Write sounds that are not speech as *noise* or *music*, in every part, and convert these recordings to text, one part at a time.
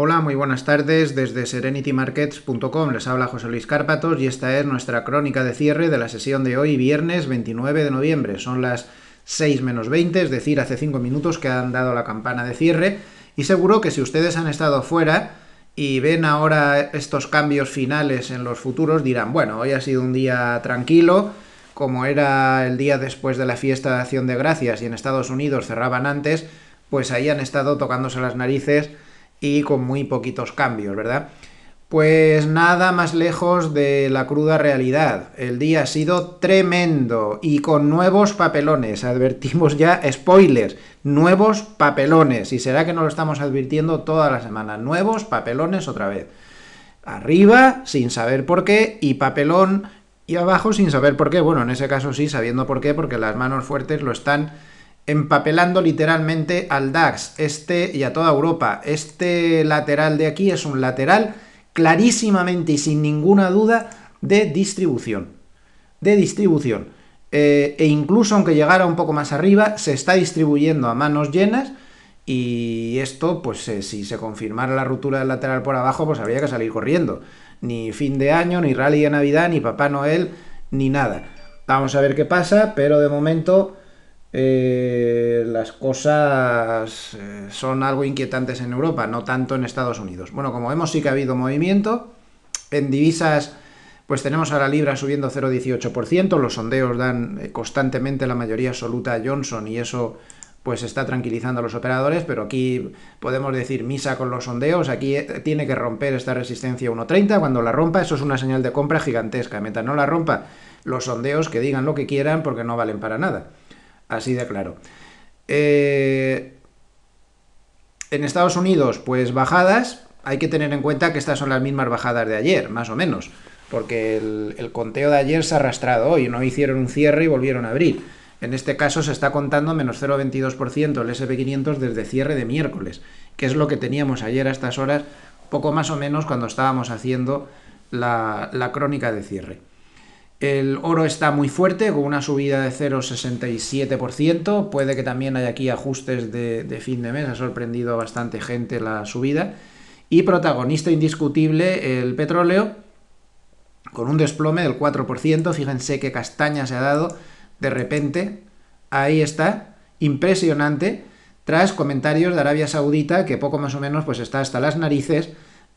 Hola, muy buenas tardes. Desde serenitymarkets.com les habla José Luis Cárpatos y esta es nuestra crónica de cierre de la sesión de hoy, viernes 29 de noviembre. Son las 6 menos 20, es decir, hace 5 minutos que han dado la campana de cierre. Y seguro que si ustedes han estado fuera y ven ahora estos cambios finales en los futuros, dirán, bueno, hoy ha sido un día tranquilo, como era el día después de la fiesta de acción de gracias y en Estados Unidos cerraban antes, pues ahí han estado tocándose las narices y con muy poquitos cambios, ¿verdad? Pues nada más lejos de la cruda realidad. El día ha sido tremendo y con nuevos papelones. Advertimos ya, spoilers, nuevos papelones. Y será que no lo estamos advirtiendo toda la semana. Nuevos papelones otra vez. Arriba sin saber por qué y papelón y abajo sin saber por qué. Bueno, en ese caso sí, sabiendo por qué, porque las manos fuertes lo están empapelando literalmente al DAX, este y a toda Europa. Este lateral de aquí es un lateral clarísimamente y sin ninguna duda de distribución. De distribución. Eh, e incluso aunque llegara un poco más arriba, se está distribuyendo a manos llenas. Y esto, pues eh, si se confirmara la ruptura del lateral por abajo, pues habría que salir corriendo. Ni fin de año, ni rally de Navidad, ni Papá Noel, ni nada. Vamos a ver qué pasa, pero de momento eh, las cosas eh, son algo inquietantes en Europa, no tanto en Estados Unidos. Bueno, como vemos sí que ha habido movimiento. En divisas, pues tenemos a la libra subiendo 0,18%. Los sondeos dan eh, constantemente la mayoría absoluta a Johnson y eso pues está tranquilizando a los operadores, pero aquí podemos decir misa con los sondeos, aquí tiene que romper esta resistencia 1.30, cuando la rompa eso es una señal de compra gigantesca, mientras no la rompa los sondeos que digan lo que quieran porque no valen para nada. Así de claro. Eh, en Estados Unidos, pues bajadas, hay que tener en cuenta que estas son las mismas bajadas de ayer, más o menos, porque el, conteo de ayer se ha arrastrado hoy, no hicieron un cierre y volvieron a abrir. En este caso se está contando menos 0,22% el SP500 desde cierre de miércoles, que es lo que teníamos ayer a estas horas, poco más o menos cuando estábamos haciendo la crónica de cierre. El oro está muy fuerte, con una subida de 0,67%. Puede que también haya aquí ajustes de, fin de mes. Ha sorprendido a bastante gente la subida. Y protagonista indiscutible, el petróleo, con un desplome del 4%. Fíjense qué castaña se ha dado de repente. Ahí está, impresionante. Tras comentarios de Arabia Saudita, que poco más o menos pues está hasta las narices,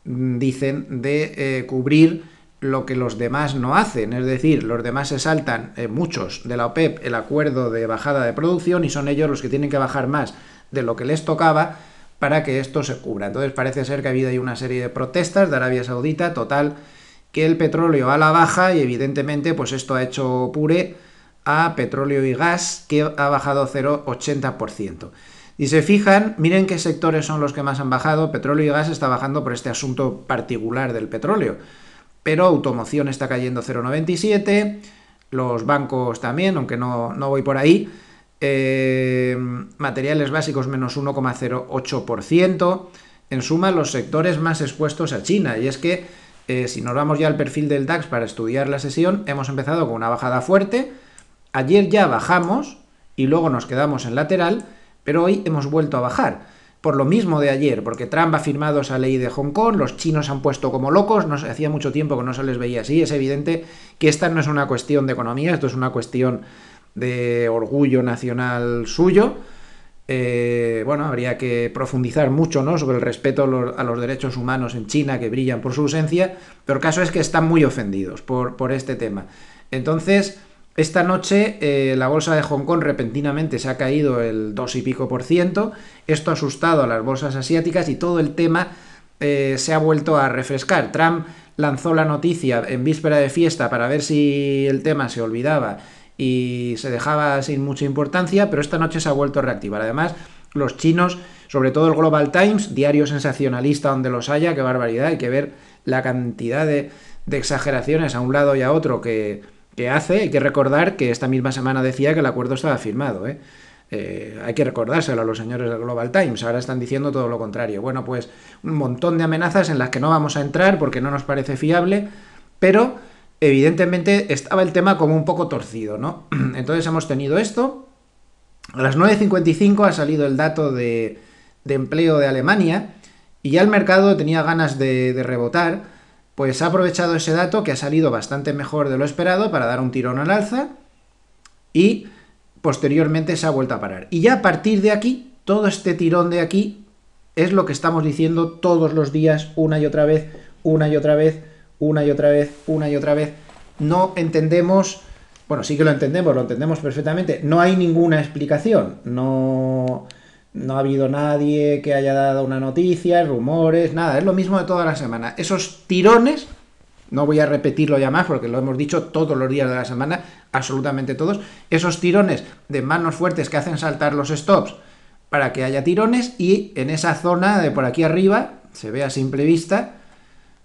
mm, dicen, de eh, cubrir lo que los demás no hacen, es decir, los demás se saltan, eh, muchos de la OPEP, el acuerdo de bajada de producción y son ellos los que tienen que bajar más de lo que les tocaba para que esto se cubra. Entonces parece ser que ha habido ahí una serie de protestas de Arabia Saudita, total, que el petróleo a la baja y evidentemente pues esto ha hecho pure a petróleo y gas que ha bajado 0,80%. Y se fijan, miren qué sectores son los que más han bajado, petróleo y gas está bajando por este asunto particular del petróleo pero automoción está cayendo 0,97, los bancos también, aunque no, voy por ahí, eh, materiales básicos menos 1,08%, en suma los sectores más expuestos a China, y es que eh, si nos vamos ya al perfil del DAX para estudiar la sesión, hemos empezado con una bajada fuerte, ayer ya bajamos y luego nos quedamos en lateral, pero hoy hemos vuelto a bajar por lo mismo de ayer, porque Trump ha firmado esa ley de Hong Kong, los chinos han puesto como locos, no, hacía mucho tiempo que no se les veía así, es evidente que esta no es una cuestión de economía, esto es una cuestión de orgullo nacional suyo. Eh, bueno, habría que profundizar mucho ¿no? sobre el respeto a los, derechos humanos en China que brillan por su ausencia, pero el caso es que están muy ofendidos por, por este tema. Entonces, esta noche eh, la bolsa de Hong Kong repentinamente se ha caído el 2 y pico por ciento. Esto ha asustado a las bolsas asiáticas y todo el tema eh, se ha vuelto a refrescar. Trump lanzó la noticia en víspera de fiesta para ver si el tema se olvidaba y se dejaba sin mucha importancia, pero esta noche se ha vuelto a reactivar. Además, los chinos, sobre todo el Global Times, diario sensacionalista donde los haya, qué barbaridad, hay que ver la cantidad de exageraciones a un lado y a otro que que hace. Hay que recordar que esta misma semana decía que el acuerdo estaba firmado. ¿eh? Eh, hay que recordárselo a los señores del Global Times, ahora están diciendo todo lo contrario. Bueno, pues un montón de amenazas en las que no vamos a entrar porque no nos parece fiable, pero evidentemente estaba el tema como un poco torcido, ¿no? *clears throat* Entonces hemos tenido esto. A las 9.55 ha salido el dato de, empleo de Alemania y ya el mercado tenía ganas de rebotar pues ha aprovechado ese dato que ha salido bastante mejor de lo esperado para dar un tirón al alza y posteriormente se ha vuelto a parar. Y ya a partir de aquí, todo este tirón de aquí es lo que estamos diciendo todos los días, una y otra vez, una y otra vez, una y otra vez, una y otra vez. No entendemos, bueno, sí que lo entendemos, lo entendemos perfectamente, no hay ninguna explicación, no... No ha habido nadie que haya dado una noticia, rumores, nada. Es lo mismo de toda la semana. Esos tirones, no voy a repetirlo ya más porque lo hemos dicho todos los días de la semana, absolutamente todos. Esos tirones de manos fuertes que hacen saltar los stops para que haya tirones y en esa zona de por aquí arriba, se ve a simple vista,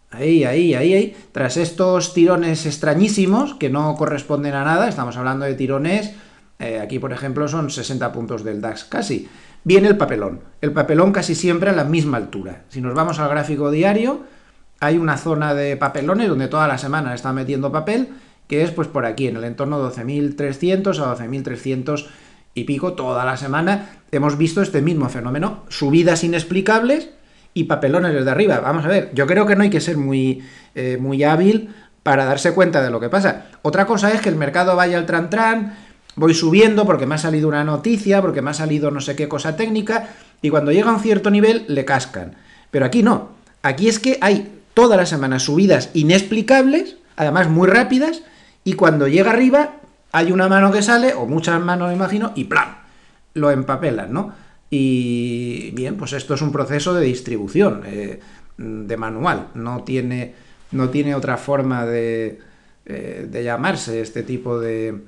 Ahí, ahí, ahí, ahí. Tras estos tirones extrañísimos que no corresponden a nada, estamos hablando de tirones eh, aquí por ejemplo son 60 puntos del DAX casi, viene el papelón. El papelón casi siempre a la misma altura. Si nos vamos al gráfico diario, hay una zona de papelones donde toda la semana está metiendo papel, que es pues por aquí, en el entorno de 12.300 a 12.300 y pico toda la semana, hemos visto este mismo fenómeno, subidas inexplicables y papelones desde arriba. Vamos a ver, yo creo que no hay que ser muy, eh, muy hábil para darse cuenta de lo que pasa. Otra cosa es que el mercado vaya al tran-tran, voy subiendo porque me ha salido una noticia, porque me ha salido no sé qué cosa técnica, y cuando llega a un cierto nivel le cascan. Pero aquí no, aquí es que hay todas las semanas subidas inexplicables, además muy rápidas, y cuando llega arriba hay una mano que sale, o muchas manos me imagino, y ¡plan! Lo empapelan, ¿no? Y bien, pues esto es un proceso de distribución, eh, de manual, no tiene, no tiene otra forma de, eh, de llamarse este tipo de,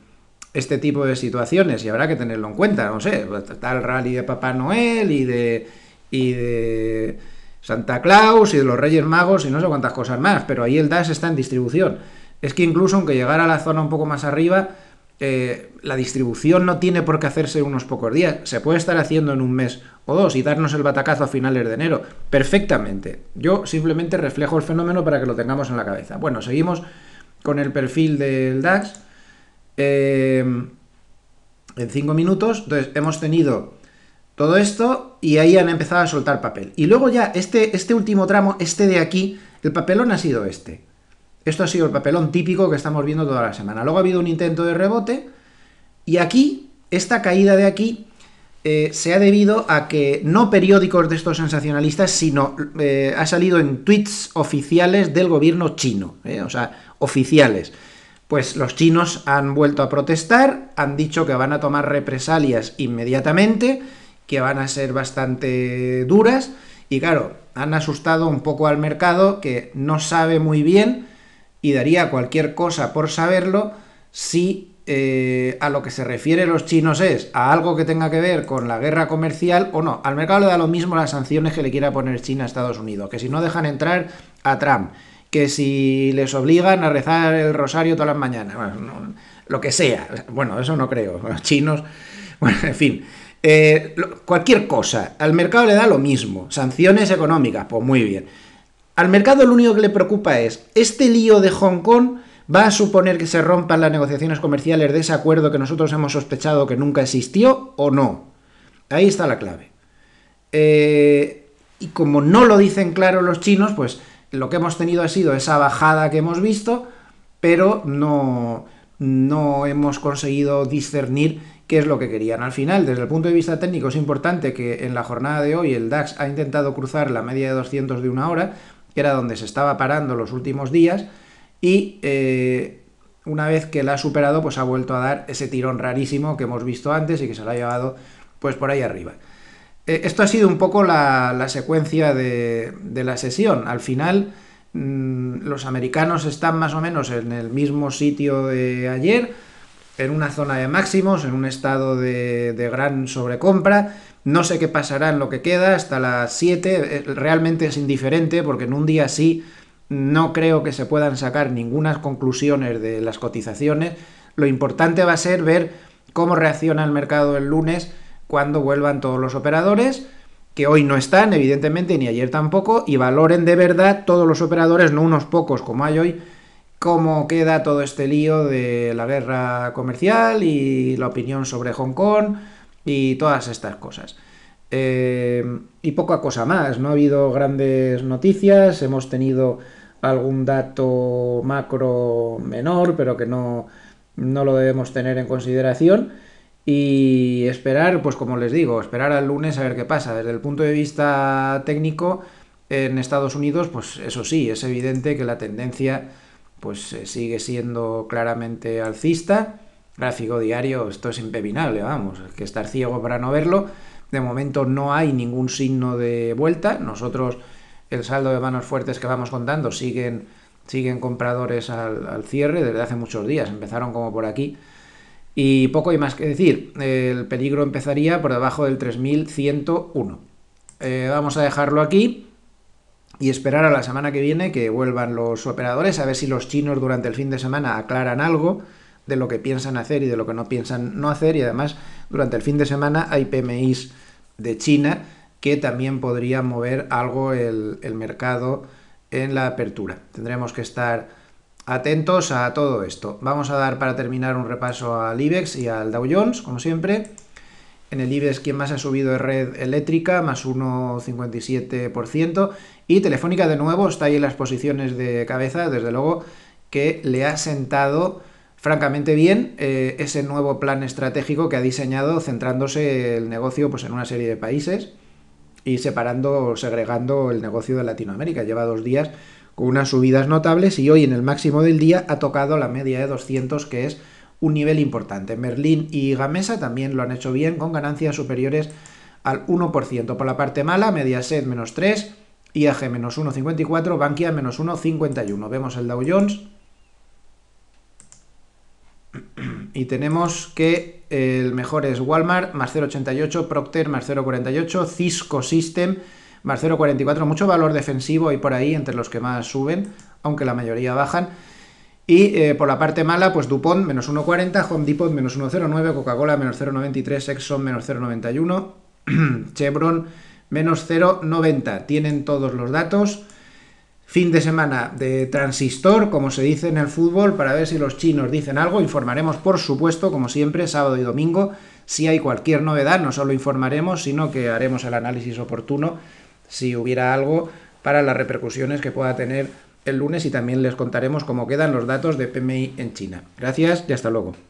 este tipo de situaciones y habrá que tenerlo en cuenta. No sé, pues, tal rally de Papá Noel y de, y de Santa Claus y de los Reyes Magos y no sé cuántas cosas más, pero ahí el DAS está en distribución. Es que incluso aunque llegara a la zona un poco más arriba, eh, la distribución no tiene por qué hacerse unos pocos días, se puede estar haciendo en un mes o dos y darnos el batacazo a finales de enero, perfectamente. Yo simplemente reflejo el fenómeno para que lo tengamos en la cabeza. Bueno, seguimos con el perfil del DAX. Em, en 5 minutos. Entonces, hemos tenido todo esto y ahí han empezado a soltar papel. Y luego ya, este, este último tramo, este de aquí, el papelón ha sido este. Esto ha sido el papelón típico que estamos viendo toda la semana. Luego ha habido un intento de rebote y aquí, esta caída de aquí, eh, se ha debido a que no periódicos de estos sensacionalistas, sino eh, ha salido en tweets oficiales del gobierno chino, eh, o sea, oficiales. Pues los chinos han vuelto a protestar, han dicho que van a tomar represalias inmediatamente, que van a ser bastante duras y claro, han asustado un poco al mercado que no sabe muy bien y daría cualquier cosa por saberlo si eh, a lo que se refiere los chinos es a algo que tenga que ver con la guerra comercial o no. Al mercado le da lo mismo las sanciones que le quiera poner China a Estados Unidos, que si no dejan entrar a Trump, que si les obligan a rezar el rosario todas las mañanas, lo que sea. Bueno, eso no creo. *laughs* Los chinos, bueno, en fin. Eh, cualquier cosa, al mercado le da lo mismo. Sanciones económicas, pues muy bien. Al mercado lo único que le preocupa es, ¿este lío de Hong Kong va a suponer que se rompan las negociaciones comerciales de ese acuerdo que nosotros hemos sospechado que nunca existió o no? Ahí está la clave. Eh, y como no lo dicen claro los chinos, pues lo que hemos tenido ha sido esa bajada que hemos visto, pero no, no hemos conseguido discernir qué es lo que querían. Al final, desde el punto de vista técnico, es importante que en la jornada de hoy el DAX ha intentado cruzar la media de 200 de una hora, que era donde se estaba parando los últimos días, y eh, una vez que la ha superado, pues ha vuelto a dar ese tirón rarísimo que hemos visto antes y que se lo ha llevado pues por ahí arriba. Eh, esto ha sido un poco la, secuencia de, la sesión. Al final, mm, los americanos están más o menos en el mismo sitio de ayer, en una zona de máximos, en un estado de, gran sobrecompra. No sé qué pasará en lo que queda hasta las 7. Eh, realmente es indiferente porque en un día así no creo que se puedan sacar ninguna conclusiones de las cotizaciones. Lo importante va a ser ver cómo reacciona el mercado el lunes cuando vuelvan todos los operadores, que hoy no están, evidentemente, ni ayer tampoco, y valoren de verdad todos los operadores, no unos pocos como hay hoy, cómo queda todo este lío de la guerra comercial y la opinión sobre Hong Kong y todas estas cosas. Eh, y poca cosa más, no ha habido grandes noticias, hemos tenido algún dato macro menor, pero que no, no lo debemos tener en consideración y esperar, pues como les digo, esperar al lunes a ver qué pasa. Desde el punto de vista técnico, en Estados Unidos, pues eso sí, es evidente que la tendencia pues eh, sigue siendo claramente alcista. Gráfico diario, esto es impepinable, vamos, hay que estar ciego para no verlo. De momento no hay ningún signo de vuelta. Nosotros, el saldo de manos fuertes que vamos contando, siguen, siguen compradores al cierre desde hace muchos días. Empezaron como por aquí y poco hay más que decir. El peligro empezaría por debajo del 3101. Eh, vamos a dejarlo aquí y esperar a la semana que viene que vuelvan los operadores, a ver si los chinos durante el fin de semana aclaran algo de lo que piensan hacer y de lo que no piensan no hacer. Y además, durante el fin de semana hay PMIs de China que también podrían mover algo el, el mercado en la apertura. Tendremos que estar Atentos a todo esto. Vamos a dar para terminar un repaso al IBEX y al Dow Jones, como siempre. En el IBEX, quien más ha subido es Red Eléctrica, más 1,57%. Y Telefónica, de nuevo, está ahí en las posiciones de cabeza, desde luego, que le ha sentado francamente bien eh, ese nuevo plan estratégico que ha diseñado centrándose el negocio pues, en una serie de países y separando o segregando el negocio de Latinoamérica. Lleva dos días con unas subidas notables y hoy en el máximo del día ha tocado la media de 200 que es un nivel importante. Merlín y Gamesa también lo han hecho bien con ganancias superiores al 1%. Por la parte mala, Mediaset menos 3, IAG menos 1,54, Bankia menos 1,51. Vemos el Dow Jones *clears throat* y tenemos que el mejor es Walmart, más 0,88, Procter, más 0,48, Cisco System, más 0,44, mucho valor defensivo y por ahí entre los que más suben, aunque la mayoría bajan. Y eh, por la parte mala, pues Dupont menos 1,40, Home Depot menos 1,09, Coca-Cola menos 0,93, Exxon menos 0,91, *clears throat* Chevron menos 0,90. Tienen todos los datos fin de semana de transistor, como se dice en el fútbol, para ver si los chinos dicen algo. Informaremos, por supuesto, como siempre, sábado y domingo. Si hay cualquier novedad, no solo informaremos, sino que haremos el análisis oportuno si hubiera algo para las repercusiones que pueda tener el lunes y también les contaremos cómo quedan los datos de PMI en China. Gracias y hasta luego.